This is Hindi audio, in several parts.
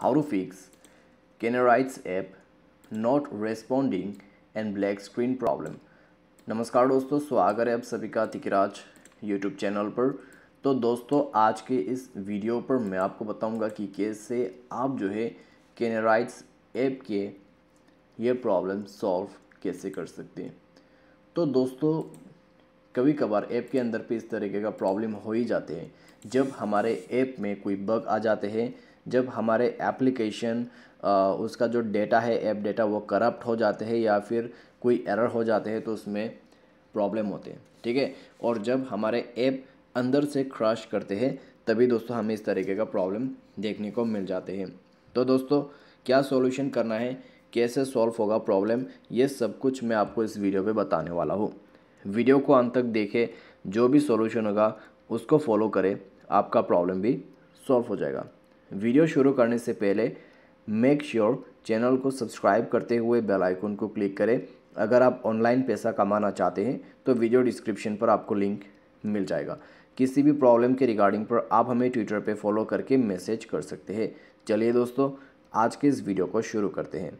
how to fix Canarides app not responding and black screen problem नमस्कार दोस्तों स्वागत है आप सभी का तिकराज YouTube चैनल पर तो दोस्तों आज के इस वीडियो पर मैं आपको बताऊंगा कि कैसे आप जो है कैनराइट्स ऐप के ये प्रॉब्लम सॉल्व कैसे कर सकते हैं तो दोस्तों कभी कभार ऐप के अंदर पे इस तरीके का प्रॉब्लम हो ही जाते हैं जब हमारे ऐप में कोई बग आ जाते हैं जब हमारे एप्लीकेशन उसका जो डेटा है ऐप डेटा वो करप्ट हो जाते हैं या फिर कोई एरर हो जाते हैं तो उसमें प्रॉब्लम होते हैं ठीक है और जब हमारे ऐप अंदर से क्रश करते हैं तभी दोस्तों हमें इस तरीके का प्रॉब्लम देखने को मिल जाते हैं तो दोस्तों क्या सॉल्यूशन करना है कैसे सॉल्व होगा प्रॉब्लम ये सब कुछ मैं आपको इस वीडियो पर बताने वाला हूँ वीडियो को अंत तक देखें जो भी सॉल्यूशन होगा उसको फॉलो करें आपका प्रॉब्लम भी सॉल्व हो जाएगा वीडियो शुरू करने से पहले मेक श्योर sure चैनल को सब्सक्राइब करते हुए बेल आइकन को क्लिक करें अगर आप ऑनलाइन पैसा कमाना चाहते हैं तो वीडियो डिस्क्रिप्शन पर आपको लिंक मिल जाएगा किसी भी प्रॉब्लम के रिगार्डिंग पर आप हमें ट्विटर पर फॉलो करके मैसेज कर सकते हैं चलिए दोस्तों आज के इस वीडियो को शुरू करते हैं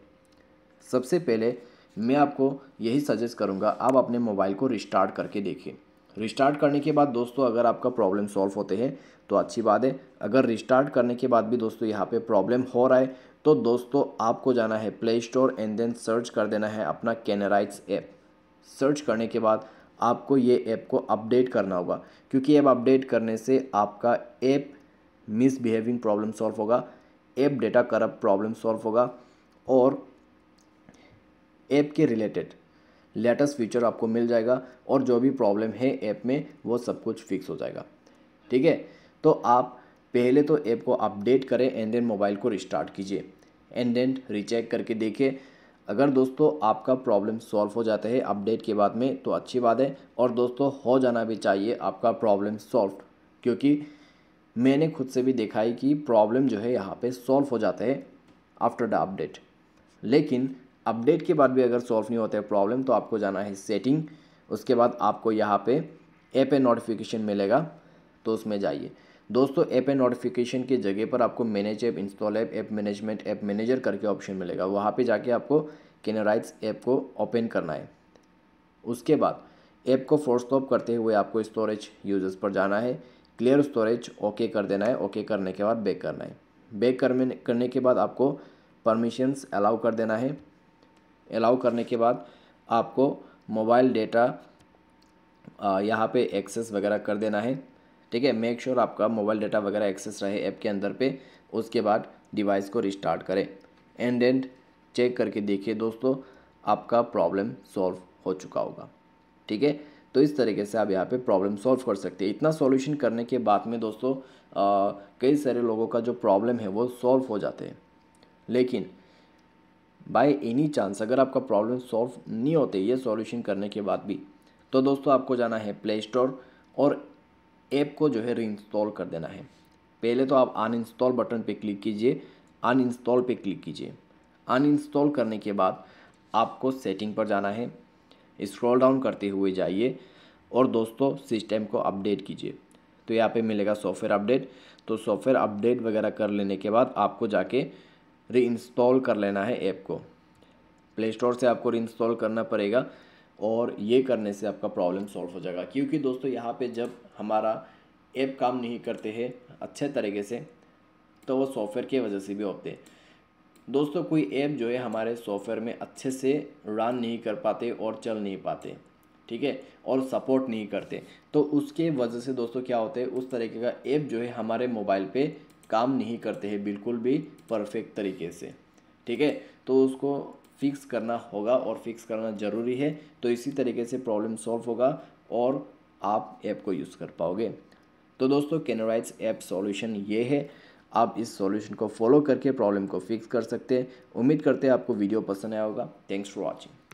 सबसे पहले मैं आपको यही सजेस्ट करूँगा आप अपने मोबाइल को रिस्टार्ट करके देखें रिस्टार्ट करने के बाद दोस्तों अगर आपका प्रॉब्लम सॉल्व होते हैं तो अच्छी बात है अगर रिस्टार्ट करने के बाद भी दोस्तों यहाँ पे प्रॉब्लम हो रहा है तो दोस्तों आपको जाना है play store and then search कर देना है अपना कैनराइट्स ऐप सर्च करने के बाद आपको ये ऐप को अपडेट करना होगा क्योंकि ऐप अपडेट करने से आपका ऐप मिसबिहेविंग प्रॉब्लम सॉल्व होगा app data corrupt problem solve होगा और ऐप के रिलेटेड लेटेस्ट फीचर आपको मिल जाएगा और जो भी प्रॉब्लम है ऐप में वो सब कुछ फिक्स हो जाएगा ठीक है तो आप पहले तो ऐप को अपडेट करें एंड देन मोबाइल को रिस्टार्ट कीजिए एंड देन रिचेक करके देखिए अगर दोस्तों आपका प्रॉब्लम सॉल्व हो जाता है अपडेट के बाद में तो अच्छी बात है और दोस्तों हो जाना भी चाहिए आपका प्रॉब्लम सॉल्व क्योंकि मैंने खुद से भी देखा है कि प्रॉब्लम जो है यहाँ पे सॉल्व हो जाता है आफ्टर द अपडेट लेकिन अपडेट के बाद भी अगर सॉल्व नहीं होता है प्रॉब्लम तो आपको जाना है सेटिंग उसके बाद आपको यहाँ पे ऐप ए नोटिफिकेशन मिलेगा तो उसमें जाइए दोस्तों ऐप ए नोटिफिकेशन की जगह पर आपको manage app install app app management app manager करके ऑप्शन मिलेगा वहाँ पे जाके आपको कैनराइट्स ऐप को ओपन करना है उसके बाद ऐप को फोर्स स्टॉप करते हुए आपको स्टोरेज यूजर्स पर जाना है क्लियर स्टोरेज ओके कर देना है ओके करने के बाद बैक करना है बैक करने के बाद आपको परमिशंस अलाउ कर देना है अलाउ करने के बाद आपको मोबाइल डेटा यहाँ पे एक्सेस वगैरह कर देना है ठीक है मेक श्योर आपका मोबाइल डेटा वगैरह एक्सेस रहे ऐप के अंदर पे उसके बाद डिवाइस को रिस्टार्ट करें एंड एंड चेक करके देखिए दोस्तों आपका प्रॉब्लम सॉल्व हो चुका होगा ठीक है तो इस तरीके से आप यहाँ पे प्रॉब्लम सॉल्व कर सकते हैं इतना सॉल्यूशन करने के बाद में दोस्तों कई सारे लोगों का जो प्रॉब्लम है वो सॉल्व हो जाते हैं लेकिन बाय एनी चांस अगर आपका प्रॉब्लम सॉल्व नहीं होते ये सॉल्यूशन करने के बाद भी तो दोस्तों आपको जाना है प्ले स्टोर और ऐप को जो है री इंस्टॉल कर देना है पहले तो आप अन इंस्टॉल बटन पर क्लिक कीजिए अन इंस्टॉल पर क्लिक कीजिए अन इंस्टॉल करने के बाद आपको सेटिंग पर जाना है स्क्रॉल डाउन करते हुए जाइए और दोस्तों सिस्टम को अपडेट कीजिए तो यहाँ पे मिलेगा सॉफ्टवेयर अपडेट तो सॉफ्टवेयर अपडेट वगैरह कर लेने के बाद आपको जाके री इंस्टॉल कर लेना है ऐप को प्ले स्टोर से आपको री इंस्टॉल करना पड़ेगा और ये करने से आपका प्रॉब्लम सॉल्व हो जाएगा क्योंकि दोस्तों यहाँ पे जब हमारा ऐप काम नहीं करते हैं अच्छे तरीके से तो वो सॉफ्टवेयर की वजह से भी होते दोस्तों कोई ऐप जो है हमारे सॉफ्टवेयर में अच्छे से रन नहीं कर पाते और चल नहीं पाते ठीक है और सपोर्ट नहीं करते तो उसके वजह से दोस्तों क्या होते है उस तरीके का ऐप जो है हमारे मोबाइल पे काम नहीं करते हैं बिल्कुल भी परफेक्ट तरीके से ठीक है तो उसको फिक्स करना होगा और फिक्स करना ज़रूरी है तो इसी तरीके से प्रॉब्लम सॉल्व होगा और आप ऐप को यूज़ कर पाओगे तो दोस्तों कैनराइज ऐप सॉल्यूशन ये है आप इस सॉल्यूशन को फॉलो करके प्रॉब्लम को फिक्स कर सकते हैं उम्मीद करते हैं आपको वीडियो पसंद आया होगा थैंक्स फॉर वॉचिंग